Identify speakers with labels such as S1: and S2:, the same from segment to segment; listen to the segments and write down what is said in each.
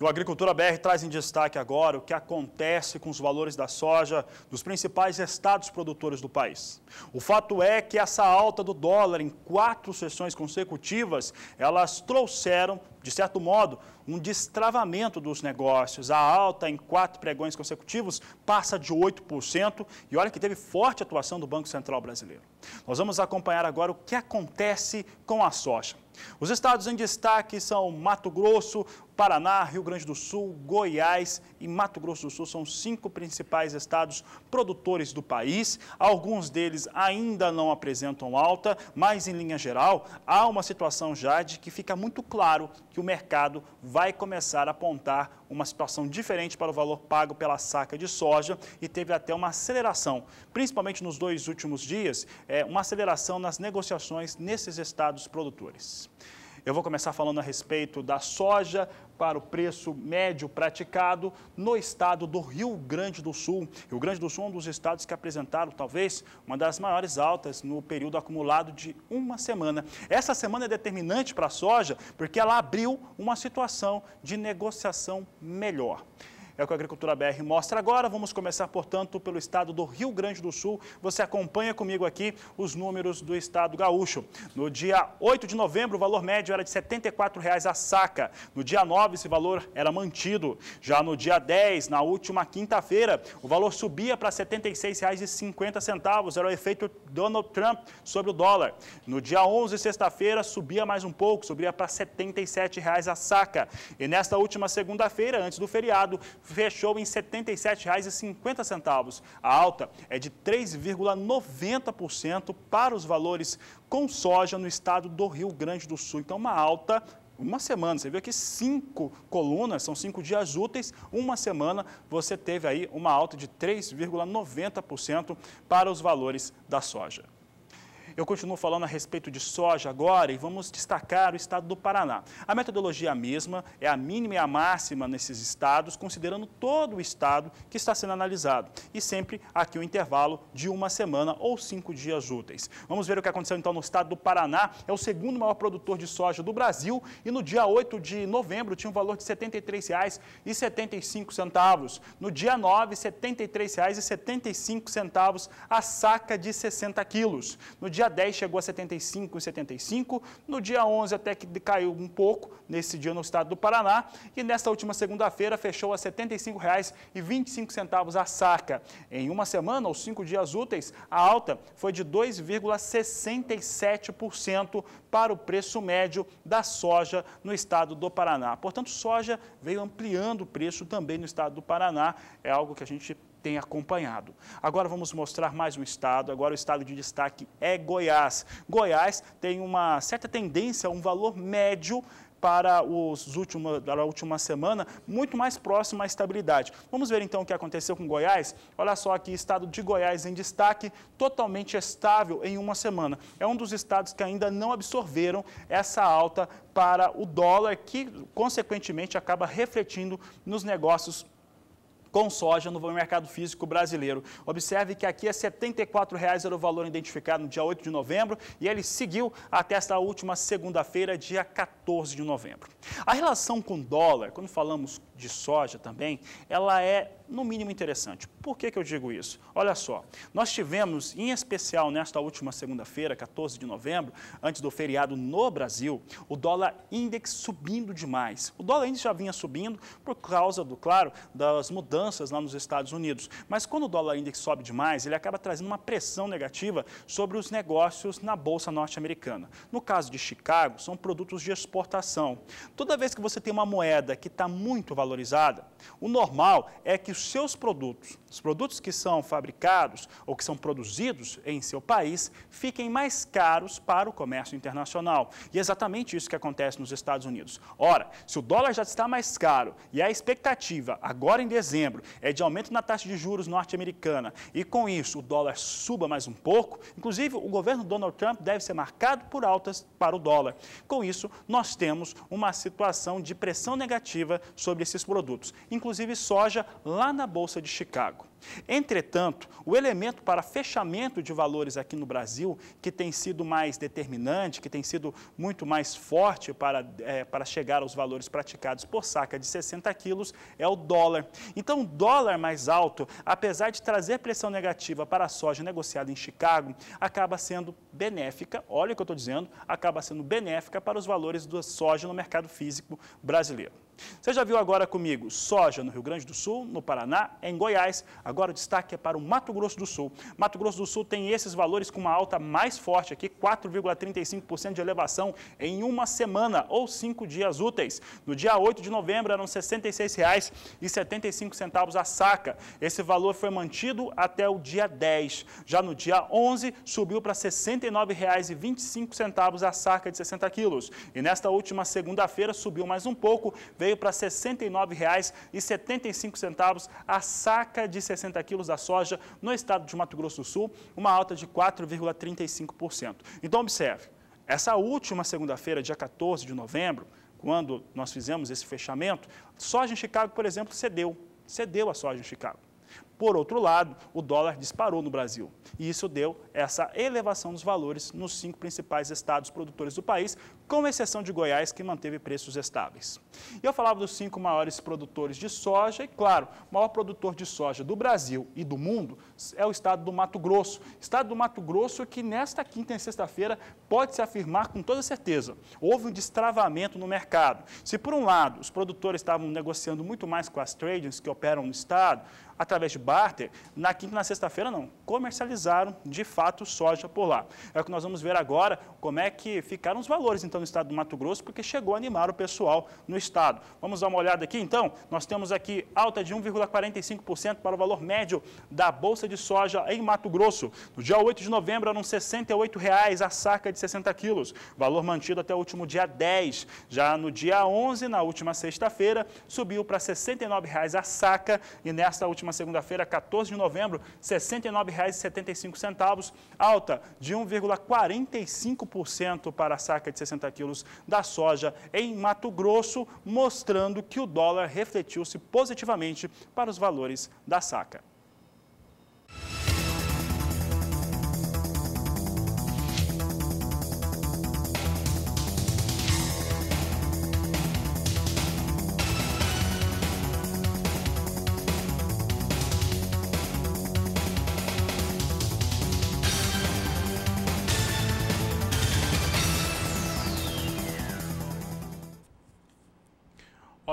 S1: E o Agricultura BR traz em destaque agora o que acontece com os valores da soja dos principais estados produtores do país. O fato é que essa alta do dólar em quatro sessões consecutivas, elas trouxeram de certo modo, um destravamento dos negócios. A alta em quatro pregões consecutivos passa de 8% e olha que teve forte atuação do Banco Central brasileiro. Nós vamos acompanhar agora o que acontece com a soja. Os estados em destaque são Mato Grosso, Paraná, Rio Grande do Sul, Goiás e Mato Grosso do Sul são cinco principais estados produtores do país. Alguns deles ainda não apresentam alta, mas em linha geral há uma situação já de que fica muito claro que o mercado vai começar a apontar uma situação diferente para o valor pago pela saca de soja e teve até uma aceleração, principalmente nos dois últimos dias, é, uma aceleração nas negociações nesses estados produtores. Eu vou começar falando a respeito da soja para o preço médio praticado no estado do Rio Grande do Sul. Rio Grande do Sul é um dos estados que apresentaram talvez uma das maiores altas no período acumulado de uma semana. Essa semana é determinante para a soja porque ela abriu uma situação de negociação melhor. É o que a Agricultura BR mostra agora. Vamos começar, portanto, pelo estado do Rio Grande do Sul. Você acompanha comigo aqui os números do estado gaúcho. No dia 8 de novembro, o valor médio era de R$ 74,00 a saca. No dia 9, esse valor era mantido. Já no dia 10, na última quinta-feira, o valor subia para R$ 76,50. Era o efeito Donald Trump sobre o dólar. No dia 11, sexta-feira, subia mais um pouco, subia para R$ 77,00 a saca. E nesta última segunda-feira, antes do feriado, fechou em R$ 77,50. A alta é de 3,90% para os valores com soja no estado do Rio Grande do Sul. Então, uma alta uma semana. Você viu aqui cinco colunas, são cinco dias úteis, uma semana você teve aí uma alta de 3,90% para os valores da soja. Eu continuo falando a respeito de soja agora e vamos destacar o estado do Paraná. A metodologia é a mesma, é a mínima e a máxima nesses estados, considerando todo o estado que está sendo analisado. E sempre aqui o um intervalo de uma semana ou cinco dias úteis. Vamos ver o que aconteceu então no estado do Paraná. É o segundo maior produtor de soja do Brasil e no dia 8 de novembro tinha um valor de R$ 73,75. No dia 9, R$ 73,75 a saca de 60 quilos. No dia dia 10 chegou a 75 e no dia 11 até que caiu um pouco, nesse dia no estado do Paraná, e nesta última segunda-feira fechou a R$ 75,25 a saca. Em uma semana, ou cinco dias úteis, a alta foi de 2,67% para o preço médio da soja no estado do Paraná. Portanto, soja veio ampliando o preço também no estado do Paraná, é algo que a gente tem acompanhado. Agora vamos mostrar mais um estado, agora o estado de destaque é Goiás. Goiás tem uma certa tendência, um valor médio para, os últimos, para a última semana, muito mais próximo à estabilidade. Vamos ver então o que aconteceu com Goiás? Olha só aqui, estado de Goiás em destaque, totalmente estável em uma semana. É um dos estados que ainda não absorveram essa alta para o dólar, que consequentemente acaba refletindo nos negócios com soja no mercado físico brasileiro. Observe que aqui é R$ 74,00 era o valor identificado no dia 8 de novembro e ele seguiu até esta última segunda-feira, dia 14 de novembro. A relação com dólar, quando falamos de soja também, ela é no mínimo interessante. Por que, que eu digo isso? Olha só, nós tivemos, em especial nesta última segunda-feira, 14 de novembro, antes do feriado no Brasil, o dólar index subindo demais. O dólar índice já vinha subindo por causa do, claro, das mudanças mudanças lá nos Estados Unidos. Mas quando o dólar index sobe demais, ele acaba trazendo uma pressão negativa sobre os negócios na Bolsa Norte-Americana. No caso de Chicago, são produtos de exportação. Toda vez que você tem uma moeda que está muito valorizada, o normal é que os seus produtos, os produtos que são fabricados ou que são produzidos em seu país, fiquem mais caros para o comércio internacional. E é exatamente isso que acontece nos Estados Unidos. Ora, se o dólar já está mais caro e a expectativa agora em dezembro, é de aumento na taxa de juros norte-americana e com isso o dólar suba mais um pouco, inclusive o governo Donald Trump deve ser marcado por altas para o dólar. Com isso, nós temos uma situação de pressão negativa sobre esses produtos, inclusive soja lá na bolsa de Chicago. Entretanto, o elemento para fechamento de valores aqui no Brasil, que tem sido mais determinante, que tem sido muito mais forte para, é, para chegar aos valores praticados por saca de 60 quilos, é o dólar. Então, o dólar mais alto, apesar de trazer pressão negativa para a soja negociada em Chicago, acaba sendo benéfica, olha o que eu estou dizendo, acaba sendo benéfica para os valores da soja no mercado físico brasileiro. Você já viu agora comigo soja no Rio Grande do Sul, no Paraná, em Goiás. Agora o destaque é para o Mato Grosso do Sul. Mato Grosso do Sul tem esses valores com uma alta mais forte aqui, 4,35% de elevação em uma semana ou cinco dias úteis. No dia 8 de novembro eram R$ 66,75 a saca. Esse valor foi mantido até o dia 10. Já no dia 11 subiu para R$ 69,25 a saca de 60 quilos. E nesta última segunda-feira subiu mais um pouco, veio veio para R$ 69,75 a saca de 60 quilos da soja no estado de Mato Grosso do Sul, uma alta de 4,35%. Então, observe, essa última segunda-feira, dia 14 de novembro, quando nós fizemos esse fechamento, soja em Chicago, por exemplo, cedeu, cedeu a soja em Chicago. Por outro lado, o dólar disparou no Brasil. E isso deu essa elevação dos valores nos cinco principais estados produtores do país, com exceção de Goiás, que manteve preços estáveis. E eu falava dos cinco maiores produtores de soja, e claro, o maior produtor de soja do Brasil e do mundo é o estado do Mato Grosso. Estado do Mato Grosso que nesta quinta e sexta-feira pode se afirmar com toda certeza. Houve um destravamento no mercado. Se por um lado os produtores estavam negociando muito mais com as tradings que operam no estado, através de barter, na quinta e na sexta-feira não, comercializaram de fato soja por lá. É o que nós vamos ver agora, como é que ficaram os valores então no estado do Mato Grosso, porque chegou a animar o pessoal no estado. Vamos dar uma olhada aqui então, nós temos aqui alta de 1,45% para o valor médio da bolsa de soja em Mato Grosso. No dia 8 de novembro eram R$ 68,00 a saca de 60 quilos, valor mantido até o último dia 10. Já no dia 11, na última sexta-feira, subiu para R$ 69,00 a saca e nesta última segunda-feira segunda-feira, 14 de novembro, R$ 69,75, alta de 1,45% para a saca de 60 quilos da soja em Mato Grosso, mostrando que o dólar refletiu-se positivamente para os valores da saca.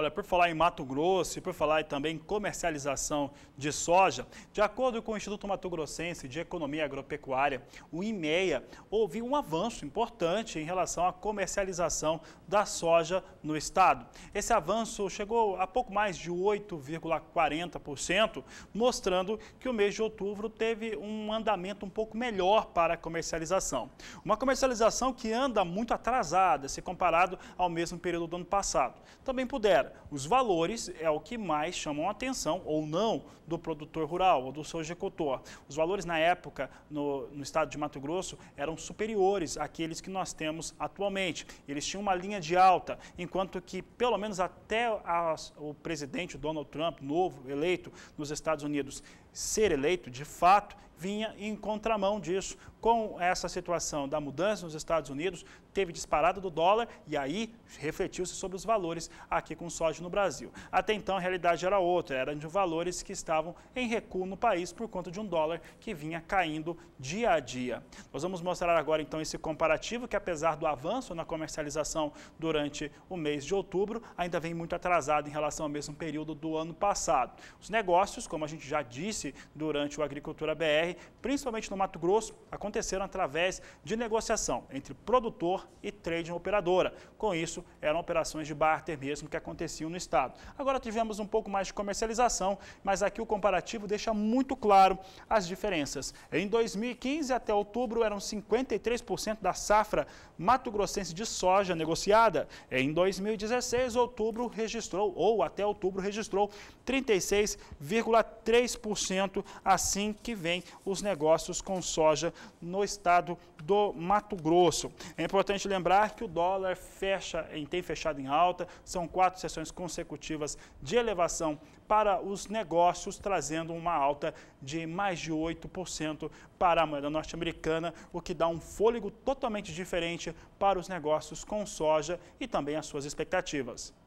S1: Olha, por falar em Mato Grosso e por falar também em comercialização de soja, de acordo com o Instituto Mato Grossense de Economia Agropecuária, o IMEA, houve um avanço importante em relação à comercialização da soja no estado. Esse avanço chegou a pouco mais de 8,40%, mostrando que o mês de outubro teve um andamento um pouco melhor para a comercialização. Uma comercialização que anda muito atrasada se comparado ao mesmo período do ano passado. Também pudera os valores é o que mais chamam a atenção, ou não, do produtor rural ou do seu executor. Os valores na época no, no estado de Mato Grosso eram superiores àqueles que nós temos atualmente. Eles tinham uma linha de alta, enquanto que, pelo menos até as, o presidente Donald Trump, novo eleito nos Estados Unidos, ser eleito de fato, vinha em contramão disso. Com essa situação da mudança nos Estados Unidos, teve disparada do dólar e aí refletiu-se sobre os valores aqui com soja no Brasil. Até então a realidade era outra, eram de valores que estavam em recuo no país por conta de um dólar que vinha caindo dia a dia. Nós vamos mostrar agora então esse comparativo que apesar do avanço na comercialização durante o mês de outubro, ainda vem muito atrasado em relação ao mesmo período do ano passado. Os negócios, como a gente já disse durante o Agricultura BR, BR, principalmente no Mato Grosso, aconteceram através de negociação entre produtor e trading operadora. Com isso, eram operações de barter mesmo que aconteciam no estado. Agora tivemos um pouco mais de comercialização, mas aqui o comparativo deixa muito claro as diferenças. Em 2015 até outubro eram 53% da safra mato-grossense de soja negociada. Em 2016, outubro registrou ou até outubro registrou 36,3% assim que vem os negócios com soja no estado do Mato Grosso. É importante lembrar que o dólar fecha, tem fechado em alta, são quatro sessões consecutivas de elevação para os negócios, trazendo uma alta de mais de 8% para a moeda norte-americana, o que dá um fôlego totalmente diferente para os negócios com soja e também as suas expectativas.